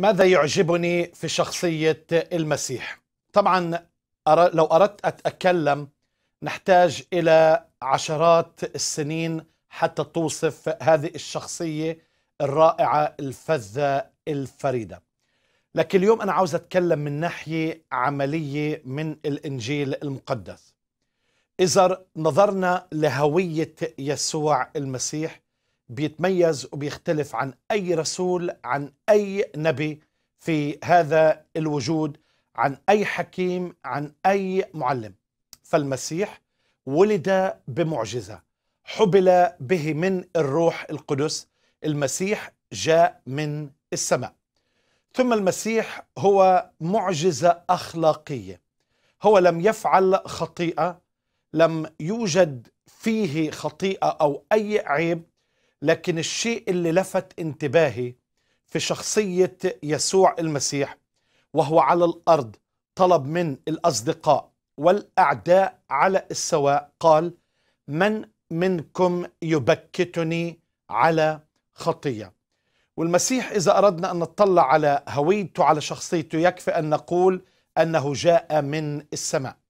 ماذا يعجبني في شخصية المسيح؟ طبعا لو أردت أتكلم نحتاج إلى عشرات السنين حتى توصف هذه الشخصية الرائعة الفذة الفريدة لكن اليوم أنا عاوز أتكلم من ناحية عملية من الإنجيل المقدس إذا نظرنا لهوية يسوع المسيح بيتميز وبيختلف عن أي رسول عن أي نبي في هذا الوجود عن أي حكيم عن أي معلم فالمسيح ولد بمعجزة حبل به من الروح القدس المسيح جاء من السماء ثم المسيح هو معجزة أخلاقية هو لم يفعل خطيئة لم يوجد فيه خطيئة أو أي عيب لكن الشيء اللي لفت انتباهي في شخصية يسوع المسيح وهو على الأرض طلب من الأصدقاء والأعداء على السواء قال من منكم يبكتني على خطية والمسيح إذا أردنا أن نطلع على هويته على شخصيته يكفي أن نقول أنه جاء من السماء